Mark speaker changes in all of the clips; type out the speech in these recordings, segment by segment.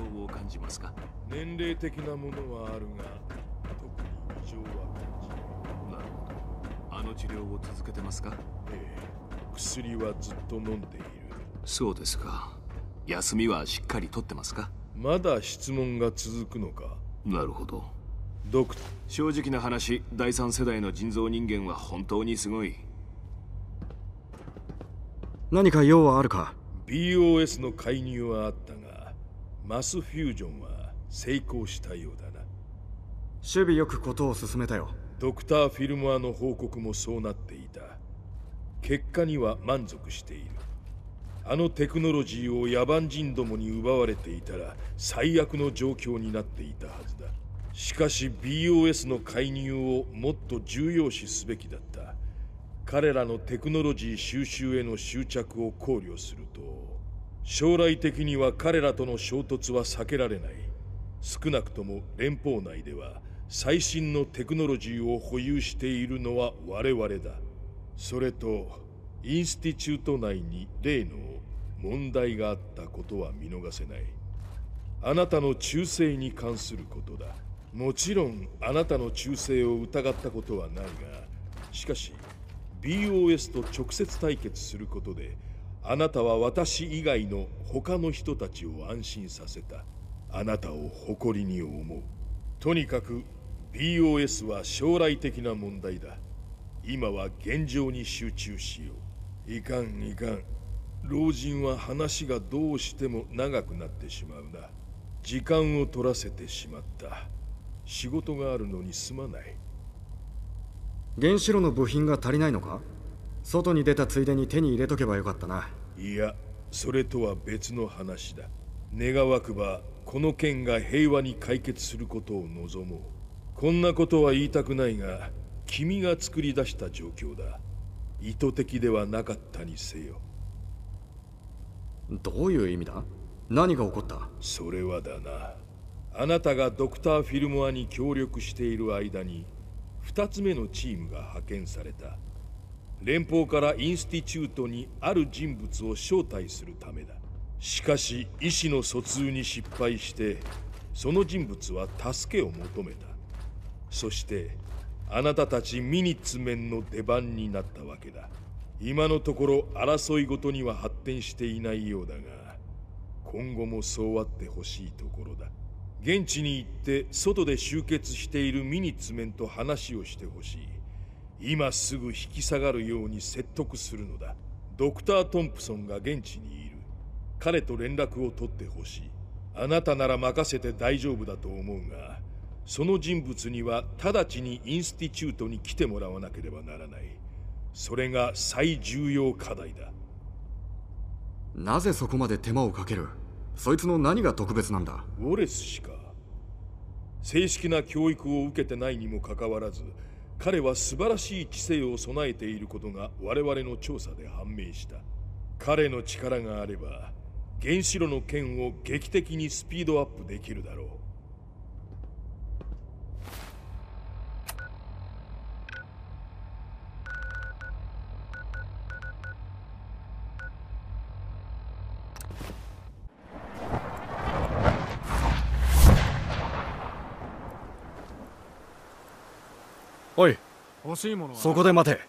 Speaker 1: 疲を感じますか年齢的なものはあるが特に異常は感じないなるほどあの治療を続けてますかええ薬はずっと飲んでいるそうですか休みはしっかりとってますかまだ質問が続くのかなるほどドクター正直な話第三世代の人造人間は本当にすごい
Speaker 2: 何か用はあるか
Speaker 1: BOS の介入はあったがマスフュージョンは成功したようだな守備よくことを進めたよドクター・フィルモアの報告もそうなっていた結果には満足しているあのテクノロジーを野蛮人どもに奪われていたら最悪の状況になっていたはずだしかし BOS の介入をもっと重要視すべきだった彼らのテクノロジー収集への執着を考慮すると将来的には彼らとの衝突は避けられない少なくとも連邦内では最新のテクノロジーを保有しているのは我々だそれとインスティチュート内に例の問題があったことは見逃せないあなたの忠誠に関することだもちろんあなたの忠誠を疑ったことはないがしかし BOS と直接対決することであなたは私以外の他の人たちを安心させたあなたを誇りに思うとにかく BOS は将来的な問題だ今は現状に集中しよういかんいかん老人は話がどうしても長くなってしまうな時間を取らせてしまった仕事があるのにすまない原子炉の部
Speaker 2: 品が足りないのか外に出たついでに手に入れとけばよかったな
Speaker 1: いやそれとは別の話だ願わくばこの件が平和に解決することを望もうこんなことは言いたくないが君が作り出した状況だ意図的ではなかったにせよどういう意味だ何が起こったそれはだなあなたがドクター・フィルモアに協力している間に2つ目のチームが派遣された連邦からインスティチュートにある人物を招待するためだしかし意師の疎通に失敗してその人物は助けを求めたそしてあなたたちミニッツメンの出番になったわけだ今のところ争いごとには発展していないようだが今後もそうあってほしいところだ現地に行って外で集結しているミニッツメンと話をしてほしい今すぐ引き下がるように説得するのだドクター・トンプソンが現地にいる彼と連絡を取ってほしいあなたなら任せて大丈夫だと思うがその人物には直ちにインスティチュートに来てもらわなければならないそれが最重要課題だなぜ
Speaker 2: そこまで手間をかけるそいつの何が特別なんだ
Speaker 1: ウォレス氏か正式な教育を受けてないにもかかわらず彼は素晴らしい知性を備えていることが我々の調査で判明した彼の力があれば原子炉の剣を劇的にスピードアップできるだろう
Speaker 2: おい欲しいものそこで待て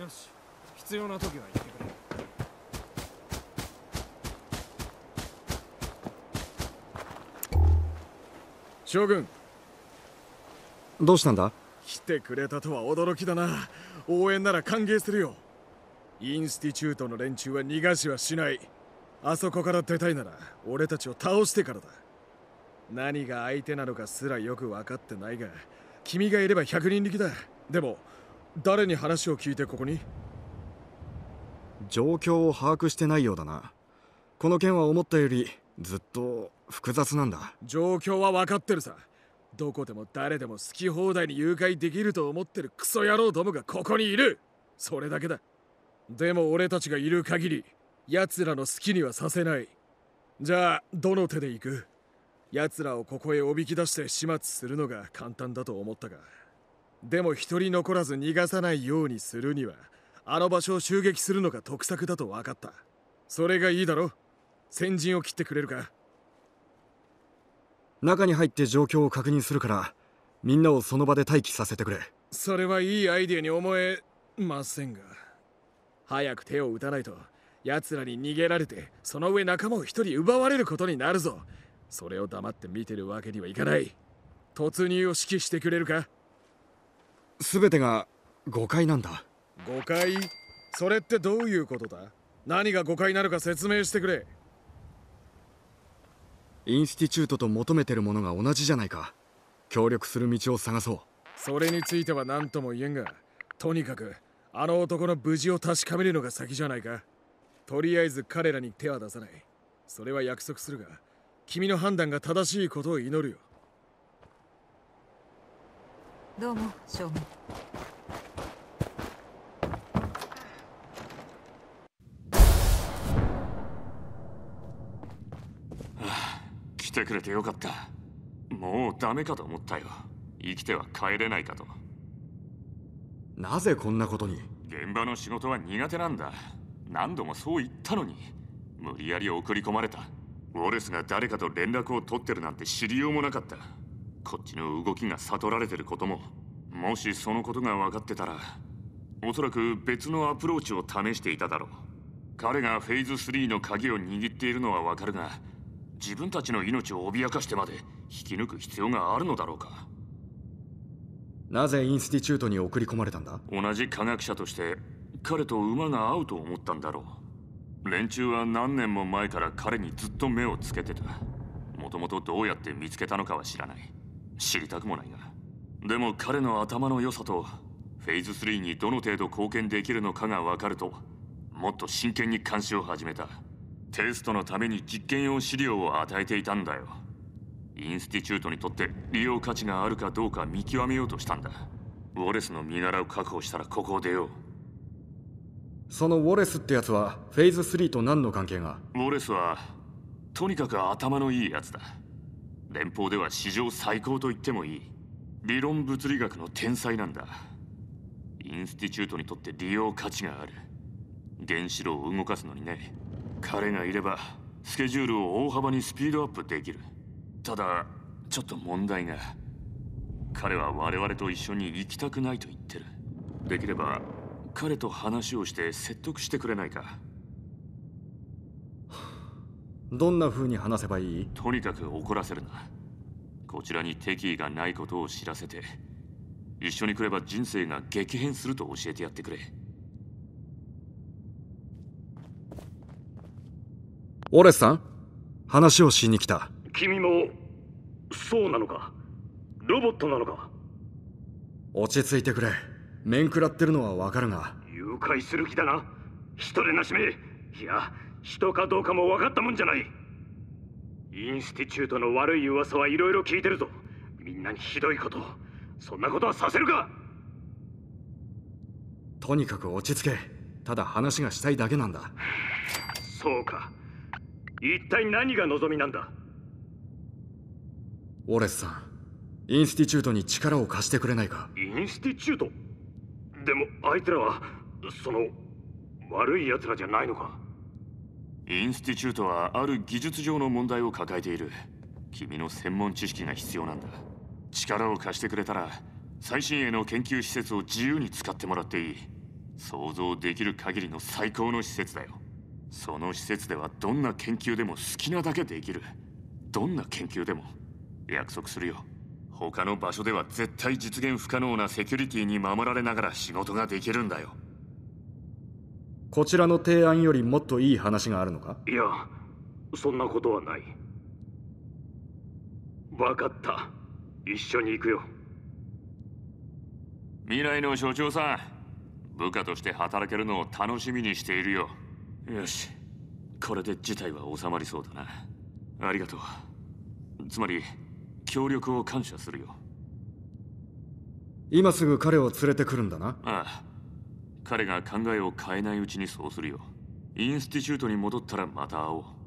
Speaker 1: よし必要な時は言ってく
Speaker 2: れ将軍どうしたんだ
Speaker 3: 来てくれたとは驚きだな応援なら歓迎するよインスティチュートの連中は逃がしはしないあそこから出たいなら俺たちを倒してからだ何が相手なのかすらよく分かってないが君がいれば百人力だでも誰に話を
Speaker 2: 聞いてここに状況を把握してないようだなこの件は思ったよりずっと複雑なんだ
Speaker 3: 状況は分かってるさどこでも誰でも好き放題に誘拐できると思ってるクソ野郎どもがここにいるそれだけだでも俺たちがいる限り奴らの好きにはさせないじゃあどの手で行く奴らをここへおびき出して始末するのが簡単だと思ったがでも一人残らず逃がさないようにするにはあの場所を襲撃するのが得策だと分かったそれがいいだろ先陣を切ってくれるか
Speaker 2: 中に入って状況を確認するからみんなをその場で待機させてくれ
Speaker 3: それはいいアイディアに思えませんが早く手を打たないと奴らに逃げられてその上仲間を一人奪われることになるぞそれを黙って見てるわけにはいかない突入を指揮してくれるか全てが
Speaker 2: 誤解なんだ
Speaker 3: 誤解それってどういうことだ何が誤解なのか説明してくれ
Speaker 2: インスティチュートと求めてるものが同じじゃないか協力する道を探そう
Speaker 3: それについては何とも言えんがとにかくあの男の無事を確かめるのが先じゃないかとりあえず彼らに手は出さないそれは約束するが君の判断が正しいことを祈るよ
Speaker 1: どうも将軍
Speaker 4: 来てくれてよかったもうダメかと思ったよ生きては帰れないかと
Speaker 2: なぜこんなことに
Speaker 4: 現場の仕事は苦手なんだ何度もそう言ったのに無理やり送り込まれたウォレスが誰かと連絡を取ってるなんて知りようもなかったこっちの動きが悟られてることももしそのことが分かってたらおそらく別のアプローチを試していただろう彼がフェイズ3の鍵を握っているのは分かるが自分たちの命を脅かしてまで引き抜く必要があるのだろうか
Speaker 2: なぜインスティチュートに送り込まれたんだ
Speaker 4: 同じ科学者として彼と馬が合うと思ったんだろう連中は何年も前から彼にずっと目をつけてたもともとどうやって見つけたのかは知らない知りたくもないがでも彼の頭の良さとフェイズ3にどの程度貢献できるのかが分かるともっと真剣に監視を始めたテストのために実験用資料を与えていたんだよインスティチュートにとって利用価値があるかどうか見極めようとしたんだウォレスの身柄を確保したらここを出よう
Speaker 2: そのウォレスってやつはフェーズ3と何の関係が
Speaker 4: ウォレスはとにかく頭のいいやつだ連邦では史上最高と言ってもいい理論物理学の天才なんだインスティチュートにとって利用価値がある原子炉を動かすのにね彼がいればスケジュールを大幅にスピードアップできるただちょっと問題が彼は我々と一緒に行きたくないと言ってるできれば彼と話をして説得してくれないか
Speaker 2: どんな風に話せばいい
Speaker 4: とにかく怒らせるなこちらに敵意がないことを知らせて一緒に来れば人生が激変すると教えてやってくれ
Speaker 2: オレさん話をしに来た
Speaker 1: 君もそうなのか
Speaker 4: ロボットなのか
Speaker 2: 落ち着いてくれ面食らってるのはわかるが
Speaker 4: 誘拐する気だな人でなしめいや人かどうかも分かったもんじゃないインスティチュートの悪い噂はいろいろ聞いてるぞみんなにひどいことそんなことはさせるか
Speaker 2: とにかく落ち着けただ話がしたいだけなんだ
Speaker 4: そうか一体何が望みなんだ
Speaker 2: オレスさんインスティチュートに力を貸してくれないか
Speaker 4: インスティチュートでもあいつらはその悪い奴らじゃないのかインスティチュートはある技術上の問題を抱えている君の専門知識が必要なんだ力を貸してくれたら最新鋭の研究施設を自由に使ってもらっていい想像できる限りの最高の施設だよその施設ではどんな研究でも好きなだけできるどんな研究でも約束するよ他の場所では絶対実現不可能なセキュリティに守られながら仕事ができるんだよ
Speaker 2: こちらの提案よりもっといい話があるのか
Speaker 4: いやそんなことはない分かった一緒に行くよ未来の所長さん部下として働けるのを楽しみにしているよよしこれで事態は収まりそうだなありがとうつまり協力を感謝するよ
Speaker 2: 今すぐ彼を連れてくるんだな
Speaker 4: ああ彼が考えを変えないうちにそうするよインスティチュートに戻ったらまた会おう